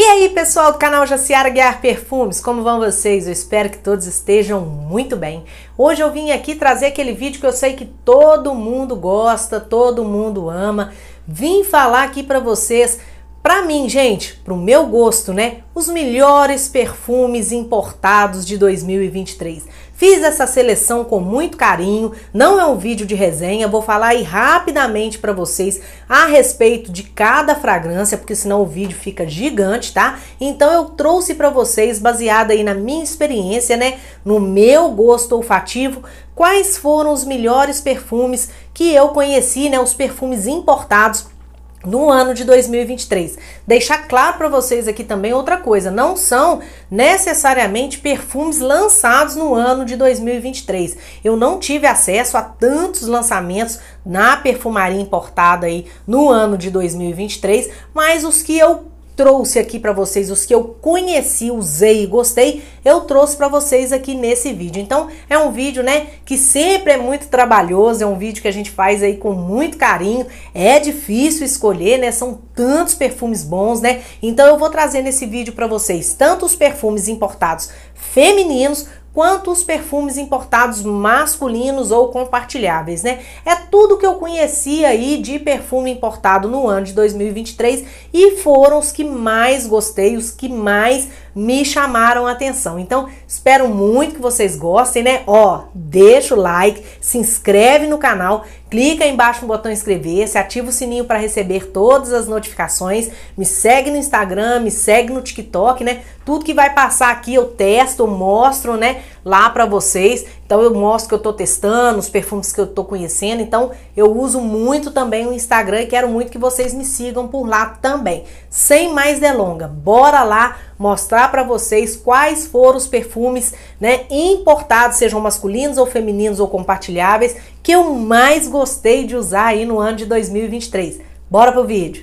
E aí, pessoal do canal Jaciara Guiar Perfumes, como vão vocês? Eu espero que todos estejam muito bem. Hoje eu vim aqui trazer aquele vídeo que eu sei que todo mundo gosta, todo mundo ama. Vim falar aqui para vocês, para mim, gente, pro meu gosto, né? Os melhores perfumes importados de 2023. Fiz essa seleção com muito carinho, não é um vídeo de resenha, vou falar aí rapidamente para vocês a respeito de cada fragrância, porque senão o vídeo fica gigante, tá? Então eu trouxe para vocês, baseada aí na minha experiência, né, no meu gosto olfativo, quais foram os melhores perfumes que eu conheci, né, os perfumes importados no ano de 2023. Deixar claro para vocês aqui também outra coisa, não são necessariamente perfumes lançados no ano de 2023. Eu não tive acesso a tantos lançamentos na perfumaria importada aí no ano de 2023, mas os que eu trouxe aqui para vocês, os que eu conheci, usei e gostei, eu trouxe para vocês aqui nesse vídeo. Então, é um vídeo, né, que sempre é muito trabalhoso, é um vídeo que a gente faz aí com muito carinho. É difícil escolher, né? São tantos perfumes bons, né? Então, eu vou trazer nesse vídeo para vocês tanto os perfumes importados femininos quanto os perfumes importados masculinos ou compartilháveis, né? É tudo que eu conhecia aí de perfume importado no ano de 2023 e foram os que mais gostei, os que mais me chamaram a atenção. Então, espero muito que vocês gostem, né? Ó, deixa o like, se inscreve no canal, clica aí embaixo no botão inscrever-se, ativa o sininho para receber todas as notificações, me segue no Instagram, me segue no TikTok, né? Tudo que vai passar aqui eu testo, mostro, né, lá para vocês. Então eu mostro que eu estou testando, os perfumes que eu estou conhecendo. Então eu uso muito também o Instagram e quero muito que vocês me sigam por lá também. Sem mais delonga, bora lá mostrar para vocês quais foram os perfumes, né, importados, sejam masculinos ou femininos ou compartilháveis, que eu mais gostei de usar aí no ano de 2023. Bora pro vídeo.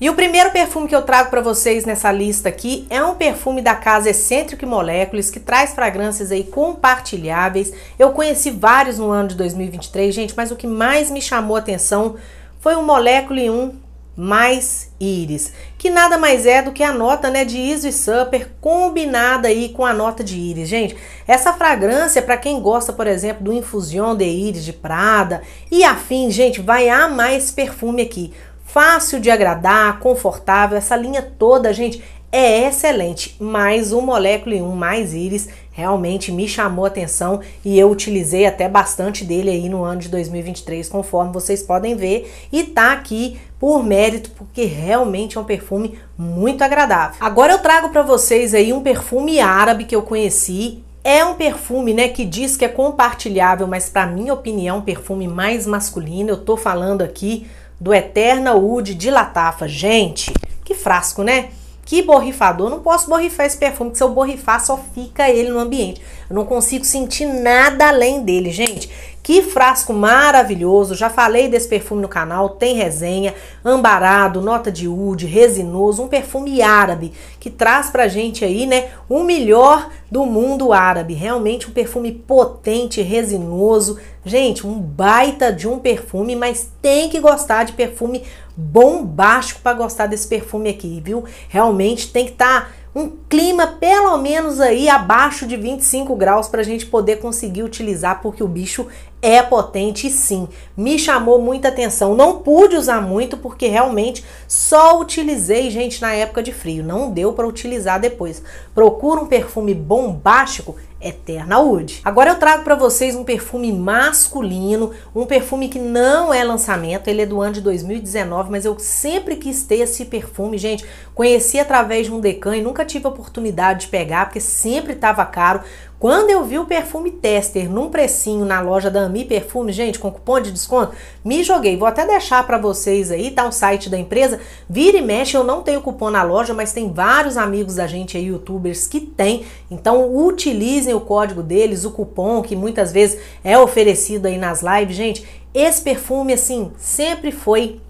E o primeiro perfume que eu trago para vocês nessa lista aqui é um perfume da casa Eccentric Molecules, que traz fragrâncias aí compartilháveis. Eu conheci vários no ano de 2023, gente, mas o que mais me chamou a atenção foi o Molecule 1 mais íris, que nada mais é do que a nota né, de ISO e Supper combinada aí com a nota de íris. Gente, essa fragrância, para quem gosta, por exemplo, do Infusion de Íris de Prada e afim, gente, vai amar esse perfume aqui. Fácil de agradar, confortável, essa linha toda, gente, é excelente, Mais um Molécula 1 mais íris realmente me chamou atenção e eu utilizei até bastante dele aí no ano de 2023, conforme vocês podem ver, e tá aqui por mérito, porque realmente é um perfume muito agradável. Agora eu trago para vocês aí um perfume árabe que eu conheci é um perfume, né, que diz que é compartilhável, mas para minha opinião, um perfume mais masculino. Eu tô falando aqui do Eterna Wood de Latafa. Gente, que frasco, né? Que borrifador. não posso borrifar esse perfume, que se eu borrifar só fica ele no ambiente. Eu não consigo sentir nada além dele, gente. Que frasco maravilhoso! Já falei desse perfume no canal, tem resenha, ambarado, nota de oud, resinoso, um perfume árabe que traz pra gente aí, né, o melhor do mundo árabe. Realmente um perfume potente, resinoso. Gente, um baita de um perfume, mas tem que gostar de perfume bombástico para gostar desse perfume aqui, viu? Realmente tem que estar tá um clima pelo menos aí abaixo de 25 graus para a gente poder conseguir utilizar, porque o bicho é potente sim. Me chamou muita atenção. Não pude usar muito porque realmente só utilizei, gente, na época de frio. Não deu para utilizar depois. Procura um perfume bombástico Eterna Wood. Agora eu trago para vocês um perfume masculino, um perfume que não é lançamento, ele é do ano de 2019, mas eu sempre quis ter esse perfume, gente. Conheci através de um decan e nunca tive a oportunidade de pegar, porque sempre estava caro, quando eu vi o perfume tester num precinho na loja da Ami Perfumes, gente, com cupom de desconto, me joguei. Vou até deixar para vocês aí, tá? O site da empresa. Vira e mexe, eu não tenho cupom na loja, mas tem vários amigos da gente aí, youtubers, que tem. Então, utilizem o código deles, o cupom que muitas vezes é oferecido aí nas lives. Gente, esse perfume, assim, sempre foi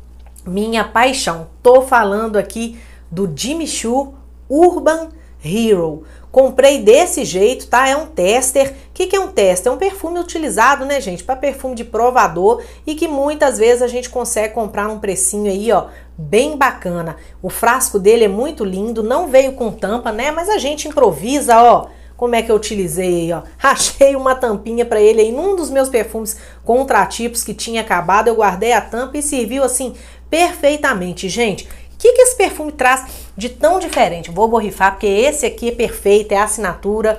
minha paixão. Tô falando aqui do Jimmy Choo Urban Hero. Comprei desse jeito, tá? É um tester. O que, que é um tester? É um perfume utilizado, né, gente? Para perfume de provador e que muitas vezes a gente consegue comprar num precinho aí, ó, bem bacana. O frasco dele é muito lindo, não veio com tampa, né? Mas a gente improvisa, ó. Como é que eu utilizei aí, ó? Rachei uma tampinha para ele em um dos meus perfumes contratipos que tinha acabado, eu guardei a tampa e serviu assim perfeitamente, gente que, que esse perfume traz de tão diferente? Vou borrifar porque esse aqui é perfeito, é a assinatura.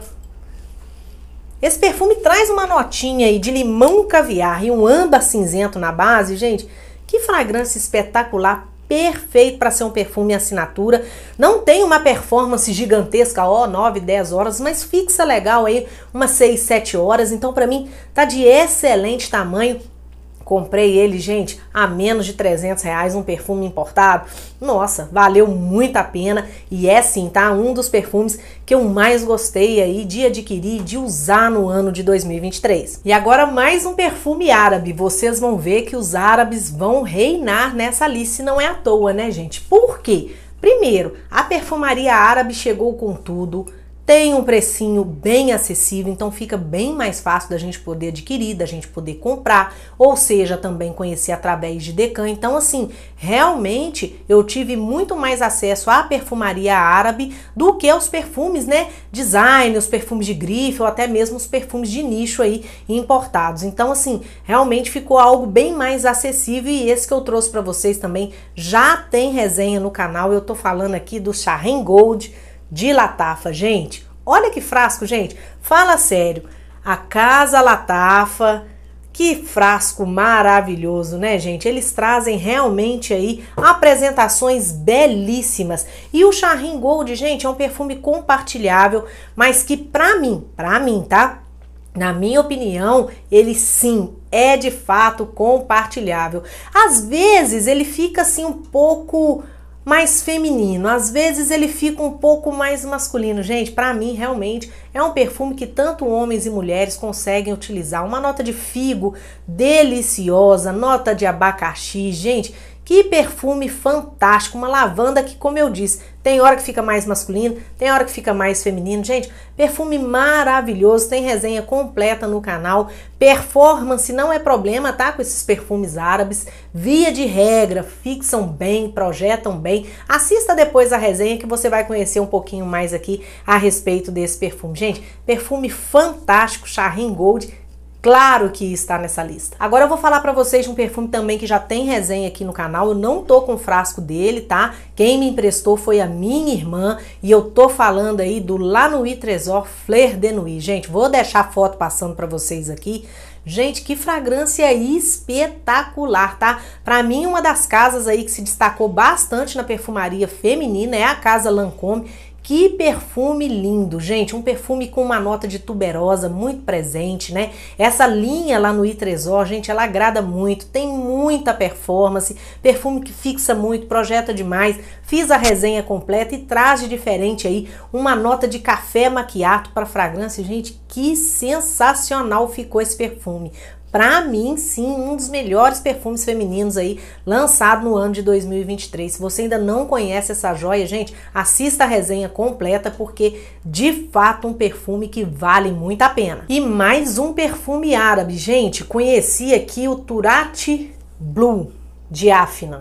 Esse perfume traz uma notinha aí de limão caviar e um âmbar cinzento na base, gente. Que fragrância espetacular, perfeito para ser um perfume assinatura. Não tem uma performance gigantesca, ó, 9, 10 horas, mas fixa legal aí umas 6, 7 horas. Então, para mim, tá de excelente tamanho Comprei ele, gente, a menos de 300 reais, um perfume importado. Nossa, valeu muito a pena e é sim, tá? Um dos perfumes que eu mais gostei aí de adquirir e de usar no ano de 2023. E agora mais um perfume árabe. Vocês vão ver que os árabes vão reinar nessa lista, não é à toa, né, gente? Por quê? Primeiro, a perfumaria árabe chegou com tudo tem um precinho bem acessível, então fica bem mais fácil da gente poder adquirir, da gente poder comprar, ou seja, também conhecer através de Decan. Então, assim, realmente eu tive muito mais acesso à perfumaria árabe do que aos perfumes, né? Design, os perfumes de grife ou até mesmo os perfumes de nicho aí importados. Então, assim, realmente ficou algo bem mais acessível e esse que eu trouxe para vocês também já tem resenha no canal. Eu tô falando aqui do Charren Gold de Latafa. Gente, olha que frasco, gente. Fala sério. A Casa Latafa. Que frasco maravilhoso, né, gente? Eles trazem realmente aí apresentações belíssimas. E o Charrin Gold, gente, é um perfume compartilhável, mas que para mim, para mim, tá? Na minha opinião, ele sim é de fato compartilhável. Às vezes ele fica assim um pouco mais feminino. Às vezes ele fica um pouco mais masculino. Gente, para mim realmente é um perfume que tanto homens e mulheres conseguem utilizar. Uma nota de figo deliciosa, nota de abacaxi. Gente, que perfume fantástico, uma lavanda que, como eu disse, tem hora que fica mais masculino, tem hora que fica mais feminino. Gente, perfume maravilhoso, tem resenha completa no canal. Performance não é problema, tá? Com esses perfumes árabes. Via de regra, fixam bem, projetam bem. Assista depois a resenha que você vai conhecer um pouquinho mais aqui a respeito desse perfume. Gente, perfume fantástico, Charrin Gold Claro que está nessa lista. Agora eu vou falar para vocês de um perfume também que já tem resenha aqui no canal. Eu não tô com o frasco dele, tá? Quem me emprestou foi a minha irmã e eu tô falando aí do Lanui Tresor Fleur de Nuit. Gente, vou deixar a foto passando para vocês aqui. Gente, que fragrância espetacular, tá? Para mim, uma das casas aí que se destacou bastante na perfumaria feminina é a Casa Lancôme que perfume lindo, gente! Um perfume com uma nota de tuberosa muito presente, né? Essa linha lá no Itresor, gente, ela agrada muito, tem muita performance, perfume que fixa muito, projeta demais. Fiz a resenha completa e traz de diferente aí uma nota de café maquiato para fragrância, gente. Que sensacional ficou esse perfume! para mim, sim, um dos melhores perfumes femininos aí lançado no ano de 2023. Se você ainda não conhece essa joia, gente, assista a resenha completa porque de fato um perfume que vale muito a pena. E mais um perfume árabe, gente, conheci aqui o Turati Blue de Afnan.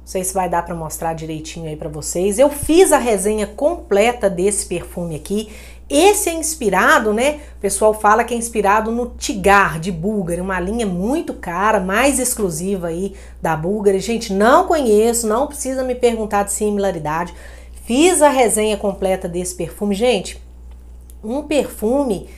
Não sei se vai dar para mostrar direitinho aí para vocês. Eu fiz a resenha completa desse perfume aqui. Esse é inspirado, né? O pessoal fala que é inspirado no Tigar de Búlgara, uma linha muito cara, mais exclusiva aí da Búlgara. Gente, não conheço, não precisa me perguntar de similaridade. Fiz a resenha completa desse perfume, gente. Um perfume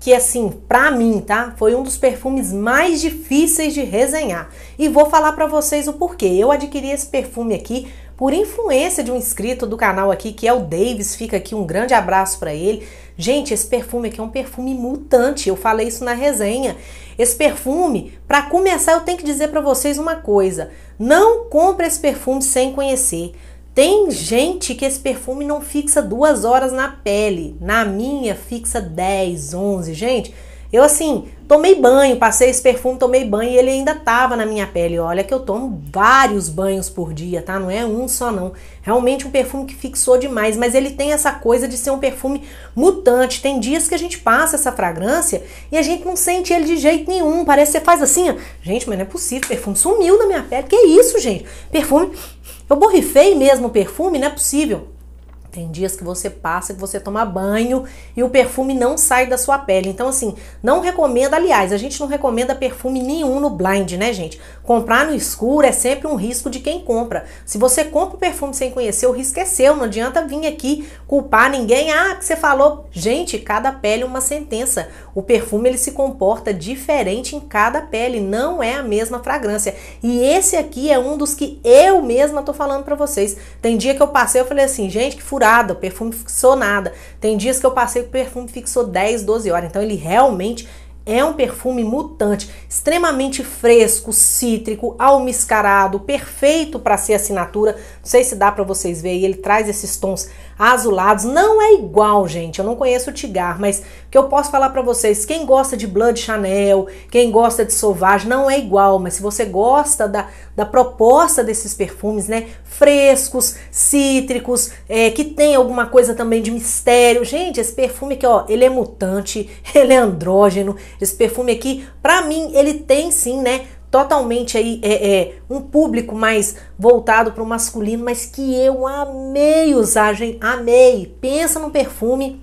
que assim, para mim, tá? Foi um dos perfumes mais difíceis de resenhar. E vou falar para vocês o porquê. Eu adquiri esse perfume aqui por influência de um inscrito do canal aqui, que é o Davis, fica aqui um grande abraço para ele. Gente, esse perfume aqui é um perfume mutante, eu falei isso na resenha. Esse perfume, para começar, eu tenho que dizer para vocês uma coisa: não compre esse perfume sem conhecer. Tem gente que esse perfume não fixa duas horas na pele, na minha fixa 10, 11. Gente, eu assim, tomei banho, passei esse perfume, tomei banho e ele ainda tava na minha pele. Olha que eu tomo vários banhos por dia, tá? Não é um só não. Realmente um perfume que fixou demais, mas ele tem essa coisa de ser um perfume mutante. Tem dias que a gente passa essa fragrância e a gente não sente ele de jeito nenhum. Parece que você faz assim, ó. gente, mas não é possível, perfume sumiu da minha pele. Que isso, gente? Perfume Eu borrifei mesmo o perfume, não é possível. Tem dias que você passa, que você toma banho e o perfume não sai da sua pele. Então, assim, não recomenda Aliás, a gente não recomenda perfume nenhum no blind, né, gente? Comprar no escuro é sempre um risco de quem compra. Se você compra o perfume sem conhecer, o risco é seu. Não adianta vir aqui culpar ninguém. Ah, que você falou. Gente, cada pele é uma sentença. O perfume ele se comporta diferente em cada pele. Não é a mesma fragrância. E esse aqui é um dos que eu mesma tô falando para vocês. Tem dia que eu passei, eu falei assim, gente, que furado durada, perfume fixou nada. Tem dias que eu passei que o perfume fixou 10, 12 horas. Então ele realmente é um perfume mutante, extremamente fresco, cítrico, almiscarado, perfeito para ser assinatura. Não sei se dá para vocês verem, ele traz esses tons azulados. Não é igual, gente. Eu não conheço o Tigar, mas que eu posso falar para vocês, quem gosta de Blood Chanel, quem gosta de Sauvage, não é igual, mas se você gosta da, da proposta desses perfumes, né, frescos, cítricos, é, que tem alguma coisa também de mistério. Gente, esse perfume que ó, ele é mutante, ele é andrógeno, esse perfume aqui, para mim, ele tem sim, né? Totalmente aí é, é um público mais voltado para o masculino, mas que eu amei usar, gente. Amei. Pensa num perfume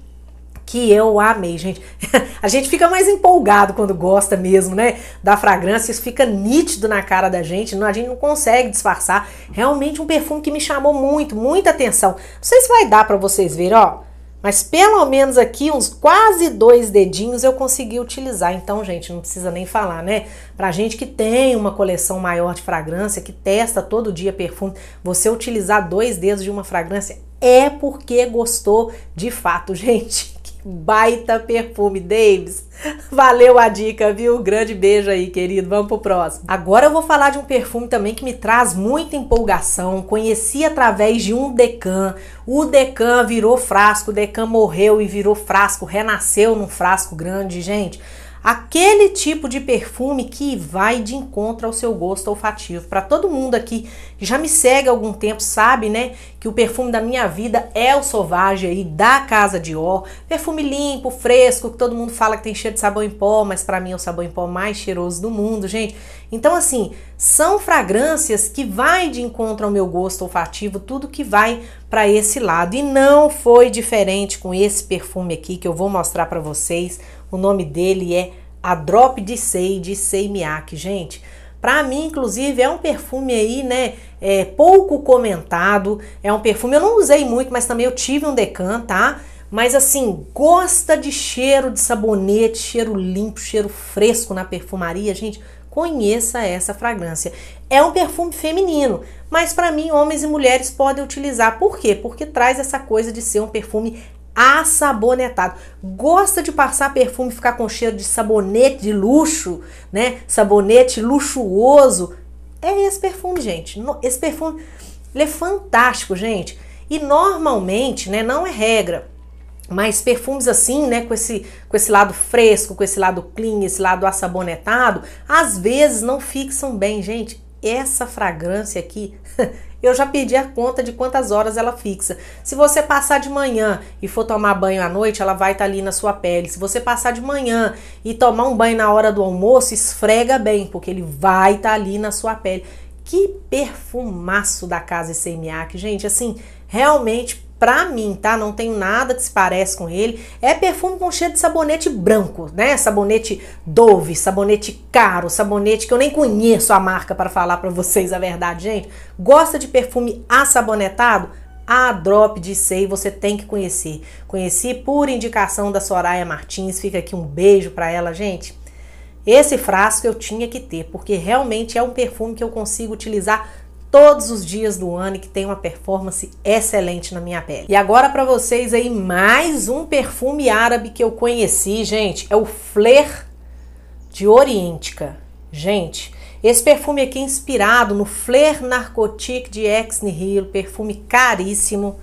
que eu amei, gente. a gente fica mais empolgado quando gosta mesmo, né? Da fragrância, isso fica nítido na cara da gente, não, a gente não consegue disfarçar. Realmente um perfume que me chamou muito, muita atenção. Não sei se vai dar para vocês ver, ó. Mas pelo menos aqui, uns quase dois dedinhos eu consegui utilizar. Então, gente, não precisa nem falar, né? Pra gente que tem uma coleção maior de fragrância, que testa todo dia perfume, você utilizar dois dedos de uma fragrância é porque gostou de fato, gente baita perfume, Davis. Valeu a dica, viu? Grande beijo aí, querido. Vamos pro próximo. Agora eu vou falar de um perfume também que me traz muita empolgação. Conheci através de um decan. O decan virou frasco, o decan morreu e virou frasco, renasceu num frasco grande, gente aquele tipo de perfume que vai de encontro ao seu gosto olfativo. Para todo mundo aqui que já me segue há algum tempo, sabe, né, que o perfume da minha vida é o Sauvage aí da Casa de Dior. Perfume limpo, fresco, que todo mundo fala que tem cheiro de sabão em pó, mas para mim é o sabão em pó mais cheiroso do mundo, gente. Então assim, são fragrâncias que vai de encontro ao meu gosto olfativo, tudo que vai para esse lado. E não foi diferente com esse perfume aqui que eu vou mostrar para vocês. O nome dele é Adrop de Sei, de Sei Miyake. Gente, para mim, inclusive, é um perfume aí, né? É pouco comentado. É um perfume, eu não usei muito, mas também eu tive um decan, tá? Mas assim, gosta de cheiro de sabonete, cheiro limpo, cheiro fresco na perfumaria, gente, conheça essa fragrância. É um perfume feminino, mas para mim homens e mulheres podem utilizar. Por quê? Porque traz essa coisa de ser um perfume assabonetado. Gosta de passar perfume e ficar com cheiro de sabonete de luxo, né? Sabonete luxuoso. É esse perfume, gente. Esse perfume é fantástico, gente. E normalmente, né, não é regra, mas perfumes assim, né, com esse, com esse lado fresco, com esse lado clean, esse lado assabonetado, às vezes não fixam bem, gente essa fragrância aqui, eu já perdi a conta de quantas horas ela fixa. Se você passar de manhã e for tomar banho à noite, ela vai estar tá ali na sua pele. Se você passar de manhã e tomar um banho na hora do almoço, esfrega bem, porque ele vai estar tá ali na sua pele. Que perfumaço da casa ICMA, que gente, assim, realmente Pra mim, tá? Não tenho nada que se parece com ele. É perfume com cheiro de sabonete branco, né? Sabonete Dove, sabonete caro, sabonete que eu nem conheço a marca para falar para vocês a verdade, gente. Gosta de perfume assabonetado? A Drop de Sei você tem que conhecer. Conheci por indicação da Soraya Martins. Fica aqui um beijo para ela, gente. Esse frasco eu tinha que ter, porque realmente é um perfume que eu consigo utilizar todos os dias do ano e que tem uma performance excelente na minha pele. E agora para vocês aí mais um perfume árabe que eu conheci, gente, é o Flair de Orientica. Gente, esse perfume aqui é inspirado no Flair Narcotique de Ex Nihilo, perfume caríssimo.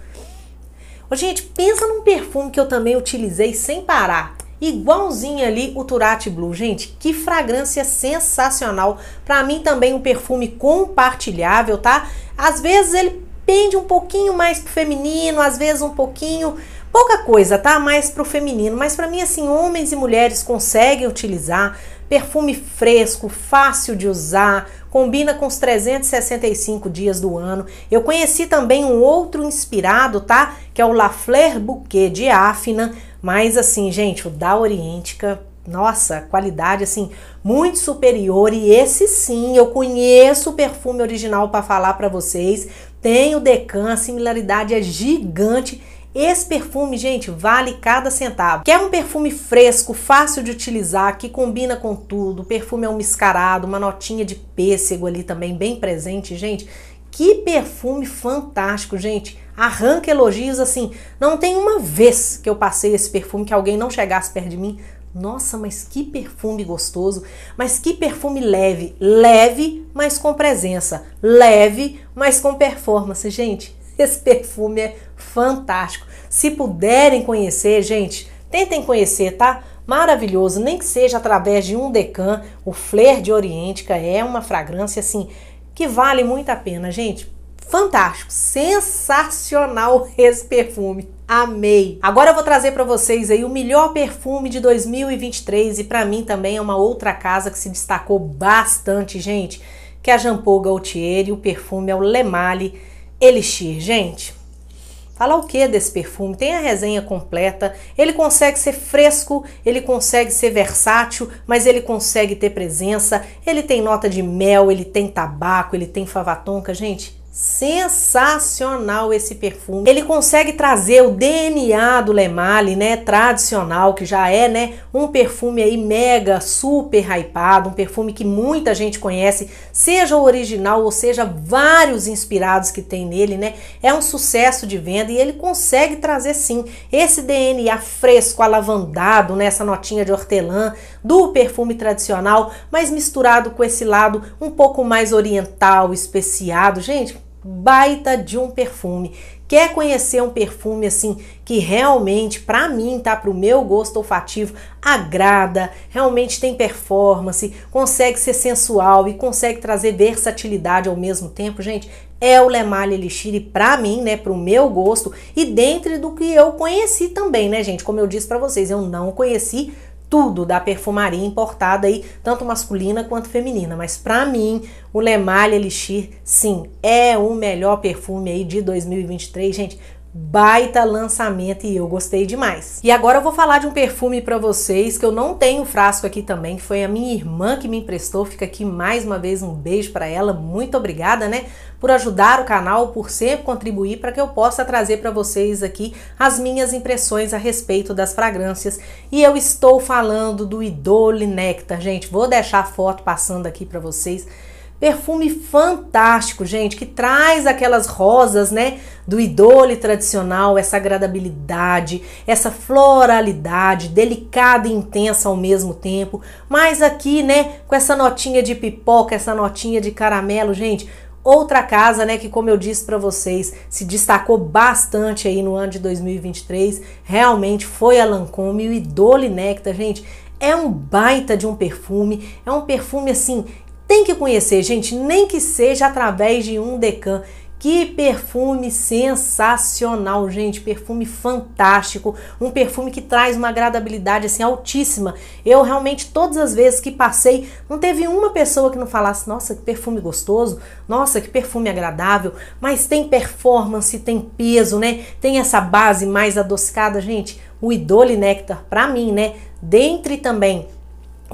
Ô, gente, pensa num perfume que eu também utilizei sem parar igualzinho ali o Turati Blue. Gente, que fragrância sensacional. Para mim também um perfume compartilhável, tá? Às vezes ele pende um pouquinho mais pro feminino, às vezes um pouquinho pouca coisa, tá? Mais pro feminino, mas para mim assim, homens e mulheres conseguem utilizar perfume fresco, fácil de usar, combina com os 365 dias do ano. Eu conheci também um outro inspirado, tá? Que é o La Fleur Bouquet de Afina. Mas assim, gente, o da Oriêntica, nossa, qualidade assim muito superior e esse sim, eu conheço o perfume original para falar para vocês. Tem o Decan, a similaridade é gigante. Esse perfume, gente, vale cada centavo. Quer um perfume fresco, fácil de utilizar, que combina com tudo. O perfume é um mascarado, uma notinha de pêssego ali também bem presente, gente. Que perfume fantástico, gente arranca elogios assim. Não tem uma vez que eu passei esse perfume que alguém não chegasse perto de mim. Nossa, mas que perfume gostoso! Mas que perfume leve! Leve, mas com presença. Leve, mas com performance. Gente, esse perfume é fantástico. Se puderem conhecer, gente, tentem conhecer, tá? Maravilhoso, nem que seja através de um decan. O Flair de Oriêntica é uma fragrância assim que vale muito a pena, gente Fantástico, sensacional esse perfume. Amei. Agora eu vou trazer para vocês aí o melhor perfume de 2023 e para mim também é uma outra casa que se destacou bastante, gente, que é a Jean Paul Gaultier e o perfume é o Le Male Elixir, gente. Falar o que desse perfume? Tem a resenha completa. Ele consegue ser fresco, ele consegue ser versátil, mas ele consegue ter presença. Ele tem nota de mel, ele tem tabaco, ele tem favatonca, gente Sensacional esse perfume. Ele consegue trazer o DNA do Le Male, né, tradicional, que já é, né, um perfume aí mega, super hypado, um perfume que muita gente conhece, seja o original ou seja vários inspirados que tem nele, né? É um sucesso de venda e ele consegue trazer sim esse DNA fresco, alavandado, né, essa notinha de hortelã do perfume tradicional, mas misturado com esse lado um pouco mais oriental, especiado. Gente, baita de um perfume. Quer conhecer um perfume assim que realmente para mim, tá para o meu gosto olfativo, agrada, realmente tem performance, consegue ser sensual e consegue trazer versatilidade ao mesmo tempo, gente? É o lemale Elixir para mim, né, para o meu gosto e dentro do que eu conheci também, né, gente? Como eu disse para vocês, eu não conheci tudo da perfumaria importada aí, tanto masculina quanto feminina. Mas para mim, o Le Elixir, sim, é o melhor perfume aí de 2023, gente baita lançamento e eu gostei demais. E agora eu vou falar de um perfume para vocês que eu não tenho frasco aqui também, que foi a minha irmã que me emprestou. Fica aqui mais uma vez um beijo para ela. Muito obrigada, né, por ajudar o canal, por sempre contribuir para que eu possa trazer para vocês aqui as minhas impressões a respeito das fragrâncias. E eu estou falando do Idole Nectar, gente. Vou deixar a foto passando aqui para vocês. Perfume fantástico, gente, que traz aquelas rosas, né, do idole tradicional, essa agradabilidade, essa floralidade, delicada e intensa ao mesmo tempo, mas aqui, né, com essa notinha de pipoca, essa notinha de caramelo, gente, outra casa, né, que como eu disse para vocês, se destacou bastante aí no ano de 2023, realmente foi a Lancôme o Idole Nectar, gente, é um baita de um perfume, é um perfume assim tem que conhecer, gente, nem que seja através de um decan. Que perfume sensacional, gente, perfume fantástico, um perfume que traz uma agradabilidade assim altíssima. Eu realmente todas as vezes que passei, não teve uma pessoa que não falasse: "Nossa, que perfume gostoso, nossa, que perfume agradável". Mas tem performance, tem peso, né? Tem essa base mais adocicada, gente. O Idole Nectar para mim, né? Dentre também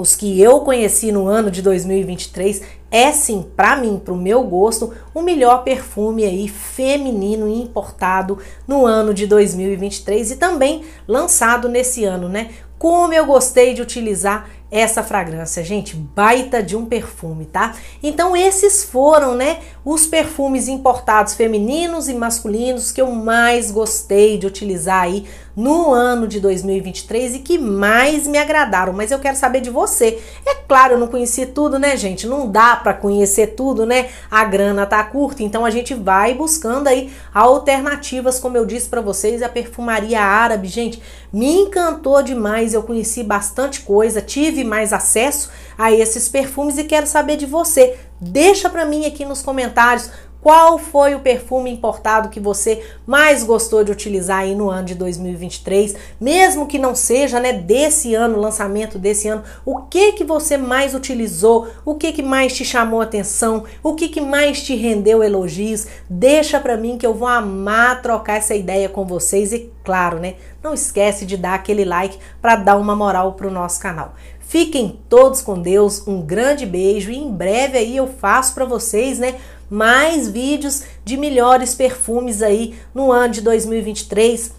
os que eu conheci no ano de 2023 é sim, para mim, para o meu gosto, o melhor perfume aí feminino importado no ano de 2023 e também lançado nesse ano, né? Como eu gostei de utilizar essa fragrância, gente, baita de um perfume, tá? Então esses foram, né, os perfumes importados femininos e masculinos que eu mais gostei de utilizar aí no ano de 2023 e que mais me agradaram, mas eu quero saber de você. É claro, eu não conheci tudo, né, gente? Não dá para conhecer tudo, né? A grana tá curta, então a gente vai buscando aí alternativas, como eu disse para vocês, a perfumaria árabe, gente, me encantou demais, eu conheci bastante coisa, tive mais acesso a esses perfumes e quero saber de você. Deixa para mim aqui nos comentários qual foi o perfume importado que você mais gostou de utilizar aí no ano de 2023, mesmo que não seja, né, desse ano, lançamento desse ano, o que que você mais utilizou, o que que mais te chamou atenção, o que que mais te rendeu elogios? Deixa para mim que eu vou amar trocar essa ideia com vocês e claro, né, não esquece de dar aquele like para dar uma moral pro nosso canal. Fiquem todos com Deus, um grande beijo e em breve aí eu faço para vocês, né, mais vídeos de melhores perfumes aí no ano de 2023.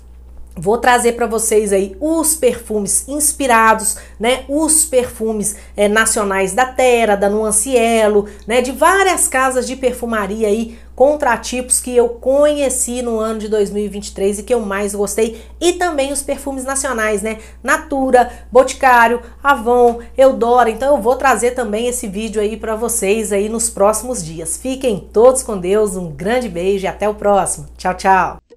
Vou trazer para vocês aí os perfumes inspirados, né? Os perfumes é, nacionais da Terra, da Nuancielo, né? De várias casas de perfumaria aí contratipos que eu conheci no ano de 2023 e que eu mais gostei, e também os perfumes nacionais, né? Natura, Boticário, Avon, Eudora. Então eu vou trazer também esse vídeo aí para vocês aí nos próximos dias. Fiquem todos com Deus, um grande beijo e até o próximo. Tchau, tchau.